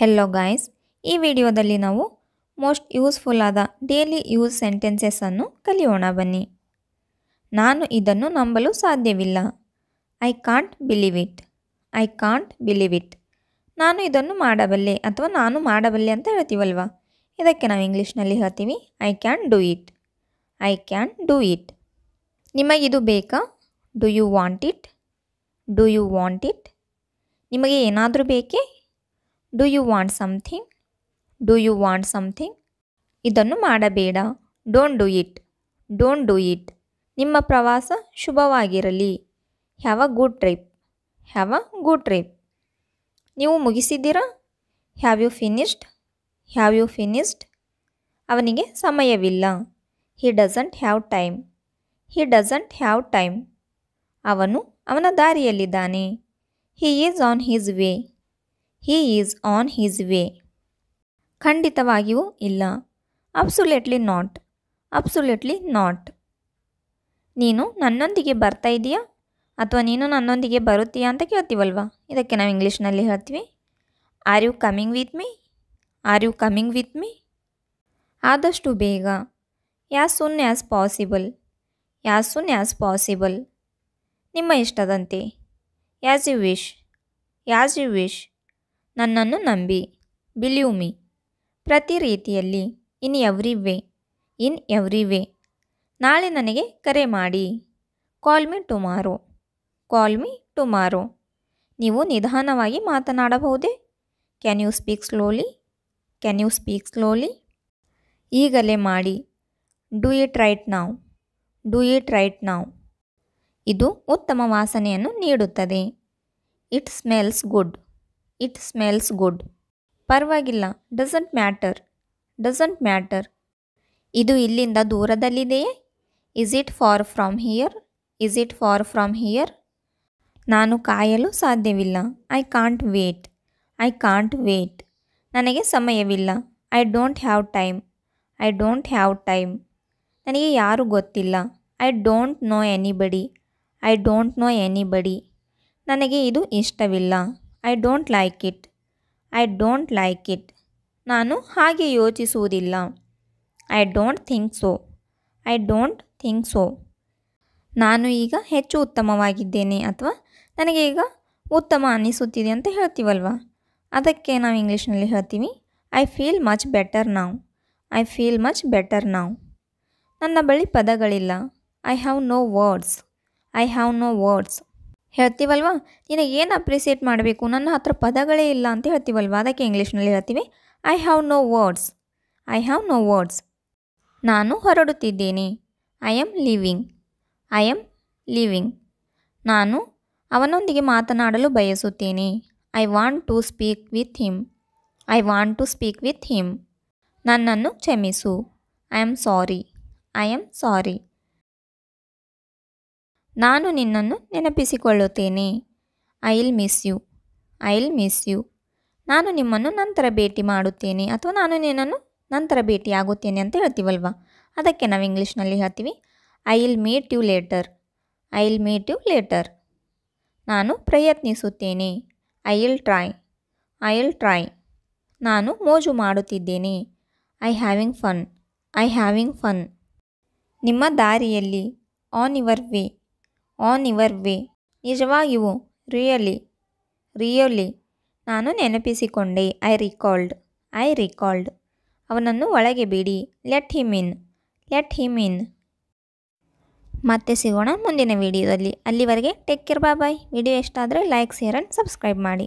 hello guys ಈ ವಿಡಿಯೋದಲ್ಲಿ ನಾವು ಮೋಸ್ಟ್ ಯೂಸ್ಫುಲ್ ಆದ ಡೇಲಿ ಯೂಸ್ ಸೆಂಟೆನ್ಸಸ್ಸನ್ನು ಕಲಿಯೋಣ ಬನ್ನಿ ನಾನು ಇದನ್ನು ನಂಬಲು ಸಾಧ್ಯವಿಲ್ಲ I can't believe it I can't believe it ನಾನು ಇದನ್ನು ಮಾಡಬಲ್ಲೆ ಅಥವಾ ನಾನು ಮಾಡಬಲ್ಲೆ ಅಂತ ಹೇಳ್ತೀವಲ್ವ ಇದಕ್ಕೆ ನಾವು ಇಂಗ್ಲೀಷ್ನಲ್ಲಿ ಹೇಳ್ತೀವಿ I can do it I can do it ನಿಮಗಿದು ಬೇಕಾ do you want it do you want it ನಿಮಗೆ ಏನಾದರೂ ಬೇಕೇ do you want something do you want something ಇದನ್ನು ಮಾಡಬೇಡ don't do it don't do it ನಿಮ್ಮ ಪ್ರವಾಸ ಶುಭವಾಗಿರಲಿ have a good trip have a good trip ನೀವು ಮುಗಿಸಿದ್ದೀರಾ have you finished have you finished ಅವನಿಗೆ ಸಮಯವಿಲ್ಲ he doesn't have time he doesn't have time ಅವನು ಅವನ ದಾರಿಯಲ್ಲಿದ್ದಾನೆ he is on his way he is on his way ಖಂಡಿತವಾಗಿಯೂ ಇಲ್ಲ ಅಬ್ಸುಲೆಟ್ಲಿ not ಅಬ್ಸುಲೆಟ್ಲಿ not ನೀನು ನನ್ನೊಂದಿಗೆ ಬರ್ತಾ ಇದೆಯಾ ಅಥವಾ ನೀನು ನನ್ನೊಂದಿಗೆ ಬರುತ್ತೀಯಾ ಅಂತ ಕೇಳ್ತೀವಲ್ವಾ ಇದಕ್ಕೆ ನಾವು ಇಂಗ್ಲೀಷ್ನಲ್ಲಿ ಹೇಳ್ತೀವಿ are you coming with me are you coming with me ಆದಷ್ಟು ಬೇಗ as soon as possible as soon as possible ನಿಮ್ಮ ಇಷ್ಟದಂತೆ as you wish as you wish ನನ್ನನ್ನು ನಂಬಿ ಬಿಲೀವ್ ಮೀ ಪ್ರತಿ ರೀತಿಯಲ್ಲಿ in every way in every way ನಾಳೆ ನನಗೆ ಕರೆ ಮಾಡಿ call me tomorrow call me tomorrow ನೀವು ನಿಧಾನವಾಗಿ ಮಾತನಾಡಬಹುದೇ can you speak slowly can you speak slowly ಈಗಲೇ ಮಾಡಿ ಡು ಇಟ್ ರೈಟ್ ನಾವು ಡು ಇಟ್ ರೈಟ್ ನೌ ಇದು ಉತ್ತಮ ವಾಸನೆಯನ್ನು ನೀಡುತ್ತದೆ it smells good it smells good ಪರವಾಗಿಲ್ಲ ಡಸಂಟ್ ಮ್ಯಾಟರ್ ಡಸಂಟ್ ಮ್ಯಾಟರ್ ಇದು ಇಲ್ಲಿಂದ ದೂರದಲ್ಲಿದೆಯೇ is it far from here is it far from here ನಾನು ಕಾಯಲು ಸಾಧ್ಯವಿಲ್ಲ I can't wait I can't wait ನನಗೆ ಸಮಯವಿಲ್ಲ I don't have time I don't have time ನನಗೆ ಯಾರೂ ಗೊತ್ತಿಲ್ಲ I don't know anybody I don't know anybody ನನಗೆ ಇದು ಇಷ್ಟವಿಲ್ಲ I don't like it I don't like it ನಾನು ಹಾಗೆ ಯೋಚಿಸುವುದಿಲ್ಲ I don't think so I don't think so ನಾನು ಈಗ ಹೆಚ್ಚು ಉತ್ತಮವಾಗಿದ್ದೇನೆ ಅಥವಾ ನನಗೆ ಈಗ ಉತ್ತಮ ಅನ್ನಿಸುತ್ತಿದೆ ಅಂತ ಹೇಳ್ತೀವಲ್ವ ಅದಕ್ಕೆ ನಾವು ಇಂಗ್ಲೀಷ್ನಲ್ಲಿ ಹೇಳ್ತೀವಿ ಐ ಫೀಲ್ ಮಚ್ ಬೆಟರ್ ನಾವು ಐ ಫೀಲ್ ಮಚ್ ಬೆಟರ್ ನಾವು ನನ್ನ ಬಳಿ ಪದಗಳಿಲ್ಲ I have no words I have no words ಹೇಳ್ತೀವಲ್ವ ನಿನಗೆ ಏನು ಅಪ್ರಿಸಿಯೇಟ್ ಮಾಡಬೇಕು ನನ್ನ ಹತ್ರ ಪದಗಳೇ ಇಲ್ಲ ಅಂತ ಹೇಳ್ತೀವಲ್ವ ಅದಕ್ಕೆ ಇಂಗ್ಲೀಷ್ನಲ್ಲಿ ಹೇಳ್ತೀವಿ I have no words I have no words ನಾನು ಹೊರಡುತ್ತಿದ್ದೇನೆ I am leaving I am leaving ನಾನು ಅವನೊಂದಿಗೆ ಮಾತನಾಡಲು ಬಯಸುತ್ತೇನೆ I want to speak with him I want to speak with him ನನ್ನನ್ನು ಕ್ಷಮಿಸು I am sorry I am sorry ನಾನು ನಿನ್ನನ್ನು ನೆನಪಿಸಿಕೊಳ್ಳುತ್ತೇನೆ I'll miss you I'll miss you ನಾನು ನಿಮ್ಮನ್ನು ನಂತರ ಭೇಟಿ ಮಾಡುತ್ತೇನೆ ಅಥವಾ ನಾನು ನಿನ್ನನ್ನು ನಂತರ ಭೇಟಿಯಾಗುತ್ತೇನೆ ಅಂತ ಹೇಳ್ತೀವಲ್ವ ಅದಕ್ಕೆ ನಾವು ಇಂಗ್ಲೀಷ್ನಲ್ಲಿ ಹೇಳ್ತೀವಿ I will meet you later I will meet you later ನಾನು ಪ್ರಯತ್ನಿಸುತ್ತೇನೆ I will try I will try ನಾನು ಮೋಜು ಮಾಡುತ್ತಿದ್ದೇನೆ I having fun I having fun ನಿಮ್ಮ ದಾರಿಯಲ್ಲಿ on your way on your way ನಿಜವಾಗಿಯೂ ರಿಯಲಿ ರಿಯಲಿ ನಾನು ನೆನಪಿಸಿಕೊಂಡೆ ಐ ರಿಕಾಲ್ಡ್ ಐ ರಿಕಾಲ್ಡ್ ಅವನನ್ನು ಒಳಗೆ ಬಿಡಿ let him in let him in ಮತ್ತೆ ಸಿಗೋಣ ಮುಂದಿನ ವಿಡಿಯೋದಲ್ಲಿ ಅಲ್ಲಿವರೆಗೆ ಟೇಕ್ ಕೇರ್ ಬಾಯ್ ವಿಡಿಯೋ ಎಷ್ಟಾದರೆ ಆದರೆ ಲೈಕ್ ಶೇರ್ ಆ್ಯಂಡ್ ಸಬ್ಸ್ಕ್ರೈಬ್ ಮಾಡಿ